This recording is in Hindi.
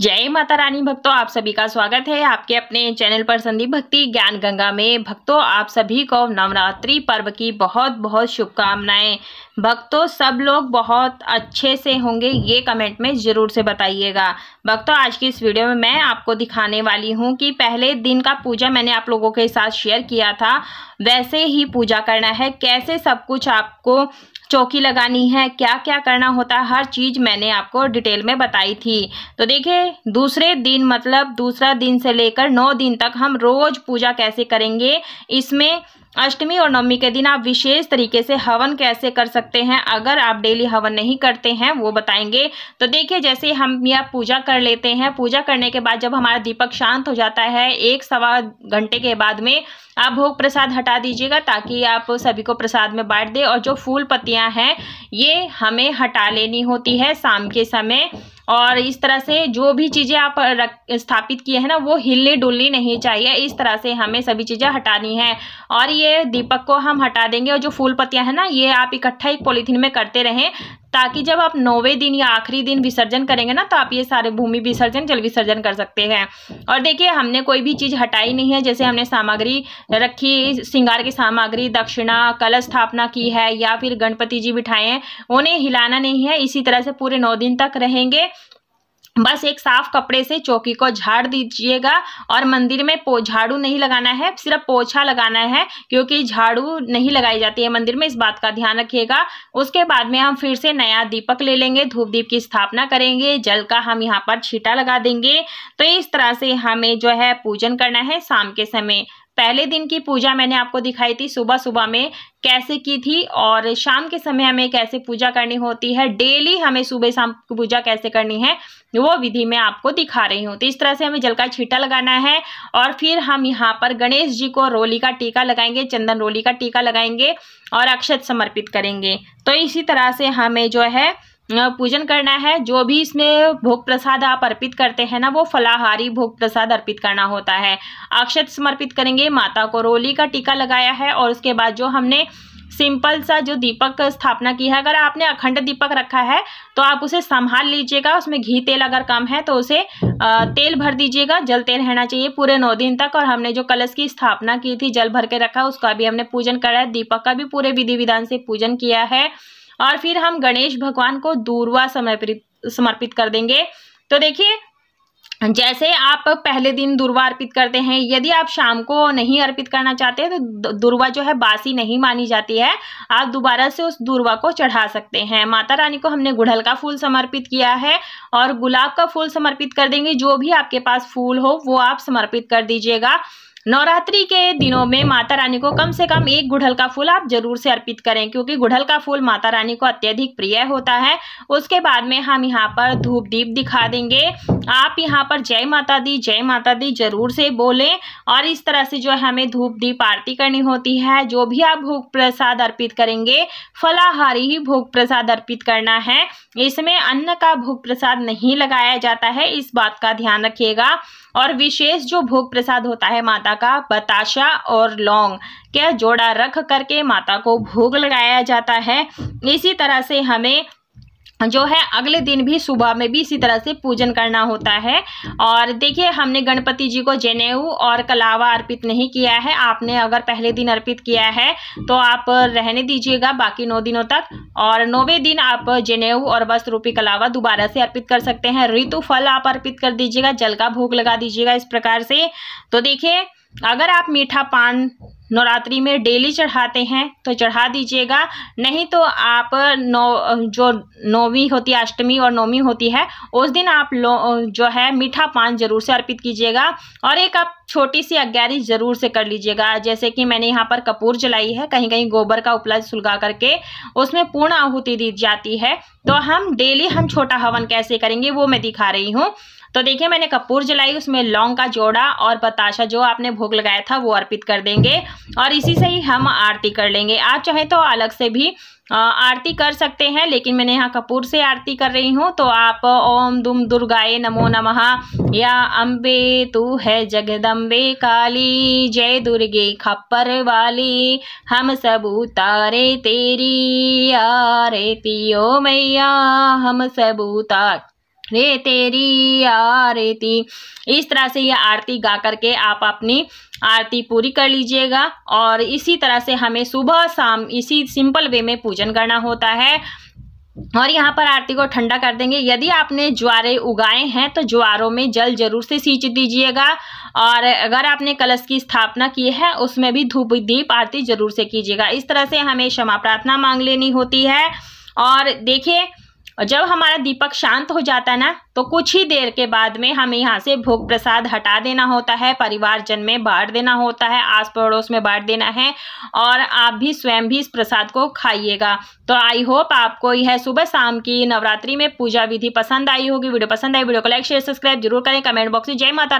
जय माता रानी भक्तों आप सभी का स्वागत है आपके अपने चैनल पर संदीप भक्ति ज्ञान गंगा में भक्तों आप सभी को नवरात्रि पर्व की बहुत बहुत शुभकामनाएं भक्तों सब लोग बहुत अच्छे से होंगे ये कमेंट में ज़रूर से बताइएगा भक्तों आज की इस वीडियो में मैं आपको दिखाने वाली हूँ कि पहले दिन का पूजा मैंने आप लोगों के साथ शेयर किया था वैसे ही पूजा करना है कैसे सब कुछ आपको चौकी लगानी है क्या क्या करना होता है हर चीज़ मैंने आपको डिटेल में बताई थी तो देखिए दूसरे दिन मतलब दूसरा दिन से लेकर नौ दिन तक हम रोज़ पूजा कैसे करेंगे इसमें अष्टमी और नवमी के दिन आप विशेष तरीके से हवन कैसे कर सकते हैं अगर आप डेली हवन नहीं करते हैं वो बताएंगे तो देखिए जैसे हम यह पूजा कर लेते हैं पूजा करने के बाद जब हमारा दीपक शांत हो जाता है एक सवा घंटे के बाद में आप भोग प्रसाद हटा दीजिएगा ताकि आप सभी को प्रसाद में बांट दे और जो फूल पत्तियां हैं ये हमें हटा लेनी होती है शाम के समय और इस तरह से जो भी चीज़ें आप रख स्थापित किए हैं ना वो हिलने डुलनी नहीं चाहिए इस तरह से हमें सभी चीज़ें हटानी है और ये दीपक को हम हटा देंगे और जो फूल पत्तियाँ हैं ना ये आप इकट्ठा एक पॉलीथीन में करते रहें ताकि जब आप नौवे दिन या आखिरी दिन विसर्जन करेंगे ना तो आप ये सारे भूमि विसर्जन जल विसर्जन कर सकते हैं और देखिए हमने कोई भी चीज़ हटाई नहीं है जैसे हमने सामग्री रखी श्रृंगार की सामग्री दक्षिणा कल स्थापना की है या फिर गणपति जी बिठाए हैं उन्हें हिलाना नहीं है इसी तरह से पूरे नौ दिन तक रहेंगे बस एक साफ कपड़े से चौकी को झाड़ दीजिएगा और मंदिर में पो झाड़ू नहीं लगाना है सिर्फ पोछा लगाना है क्योंकि झाड़ू नहीं लगाई जाती है मंदिर में इस बात का ध्यान रखिएगा उसके बाद में हम फिर से नया दीपक ले लेंगे धूप दीप की स्थापना करेंगे जल का हम यहाँ पर छीटा लगा देंगे तो इस तरह से हमें जो है पूजन करना है शाम के समय पहले दिन की पूजा मैंने आपको दिखाई थी सुबह सुबह में कैसे की थी और शाम के समय हमें कैसे पूजा करनी होती है डेली हमें सुबह शाम पूजा कैसे करनी है वो विधि मैं आपको दिखा रही हूँ तो इस तरह से हमें जल का छीटा लगाना है और फिर हम यहाँ पर गणेश जी को रोली का टीका लगाएंगे चंदन रोली का टीका लगाएंगे और अक्षत समर्पित करेंगे तो इसी तरह से हमें जो है पूजन करना है जो भी इसमें भोग प्रसाद आप अर्पित करते हैं ना वो फलाहारी भोग प्रसाद अर्पित करना होता है अक्षत समर्पित करेंगे माता को रोली का टीका लगाया है और उसके बाद जो हमने सिंपल सा जो दीपक स्थापना की है अगर आपने अखंड दीपक रखा है तो आप उसे संभाल लीजिएगा उसमें घी तेल अगर कम है तो उसे तेल भर दीजिएगा जल तेल रहना चाहिए पूरे नौ दिन तक और हमने जो कलश की स्थापना की थी जल भर के रखा उसका भी हमने पूजन करा है दीपक का भी पूरे विधि विधान से पूजन किया है और फिर हम गणेश भगवान को दूरवा समर्पित समर्पित कर देंगे तो देखिए जैसे आप पहले दिन दुर्वा अर्पित करते हैं यदि आप शाम को नहीं अर्पित करना चाहते हैं तो दुर्वा जो है बासी नहीं मानी जाती है आप दोबारा से उस दुर्वा को चढ़ा सकते हैं माता रानी को हमने गुड़हल का फूल समर्पित किया है और गुलाब का फूल समर्पित कर देंगे जो भी आपके पास फूल हो वो आप समर्पित कर दीजिएगा नवरात्रि के दिनों में माता रानी को कम से कम एक गुड़हल का फूल आप जरूर से अर्पित करें क्योंकि गुड़हल का फूल माता रानी को अत्यधिक प्रिय होता है उसके बाद में हम यहाँ पर धूप दीप दिखा देंगे आप यहाँ पर जय माता दी जय माता दी जरूर से बोलें और इस तरह से जो है हमें धूप दीप आरती करनी होती है जो भी आप भोग प्रसाद अर्पित करेंगे फलाहारी ही भोग प्रसाद अर्पित करना है इसमें अन्न का भोग प्रसाद नहीं लगाया जाता है इस बात का ध्यान रखिएगा और विशेष जो भोग प्रसाद होता है माता का बताशा और लौंग क्या जोड़ा रख करके माता को भोग लगाया जाता है इसी तरह से हमें जो है अगले दिन भी सुबह में भी इसी तरह से पूजन करना होता है और देखिए हमने गणपति जी को जनेऊ और कलावा अर्पित नहीं किया है आपने अगर पहले दिन अर्पित किया है तो आप रहने दीजिएगा बाकी नौ दिनों तक और नौवे दिन आप जनेऊ और वस्त्र रूपी कलावा दोबारा से अर्पित कर सकते हैं ऋतु फल आप अर्पित कर दीजिएगा जल का भोग लगा दीजिएगा इस प्रकार से तो देखिए अगर आप मीठा पान नवरात्रि में डेली चढ़ाते हैं तो चढ़ा दीजिएगा नहीं तो आप नौ जो नौवीं होती है अष्टमी और नौवीं होती है उस दिन आप लो जो है मीठा पान जरूर से अर्पित कीजिएगा और एक आप छोटी सी अग्यारी जरूर से कर लीजिएगा जैसे कि मैंने यहाँ पर कपूर जलाई है कहीं कहीं गोबर का उपला सुलगा करके उसमें पूर्ण आहुति दी जाती है तो हम डेली हम छोटा हवन कैसे करेंगे वो मैं दिखा रही हूँ तो देखिए मैंने कपूर जलाई उसमें लौंग का जोड़ा और बताशा जो आपने भोग लगाया था वो अर्पित कर देंगे और इसी से ही हम आरती कर लेंगे आप चाहें तो अलग से भी आरती कर सकते हैं लेकिन मैंने यहाँ कपूर से आरती कर रही हूँ तो आप ओम दुम दुर्गाए नमो नमः या अम्बे तू है जगदम्बे काली जय दुर्गे खप्पर वाली हम सब उतारे तेरी आरती ओ मैया हम सब उतार रे तेरी आरती इस तरह से ये आरती गा करके आप अपनी आरती पूरी कर लीजिएगा और इसी तरह से हमें सुबह शाम इसी सिंपल वे में पूजन करना होता है और यहाँ पर आरती को ठंडा कर देंगे यदि आपने ज्वारे उगाए हैं तो ज्वारों में जल जरूर से सींच दीजिएगा और अगर आपने कलश की स्थापना की है उसमें भी धूप दीप आरती जरूर से कीजिएगा इस तरह से हमें क्षमा प्रार्थना मांग लेनी होती है और देखिए और जब हमारा दीपक शांत हो जाता है ना तो कुछ ही देर के बाद में हमें यहाँ से भोग प्रसाद हटा देना होता है परिवारजन में बांट देना होता है आस पड़ोस में बांट देना है और आप भी स्वयं भी इस प्रसाद को खाइएगा तो आई होप आपको यह सुबह शाम की नवरात्रि में पूजा विधि पसंद आई होगी वीडियो पसंद आई वीडियो को लाइक शेयर सब्सक्राइब जरूर करें कमेंट बॉक्स में जय माता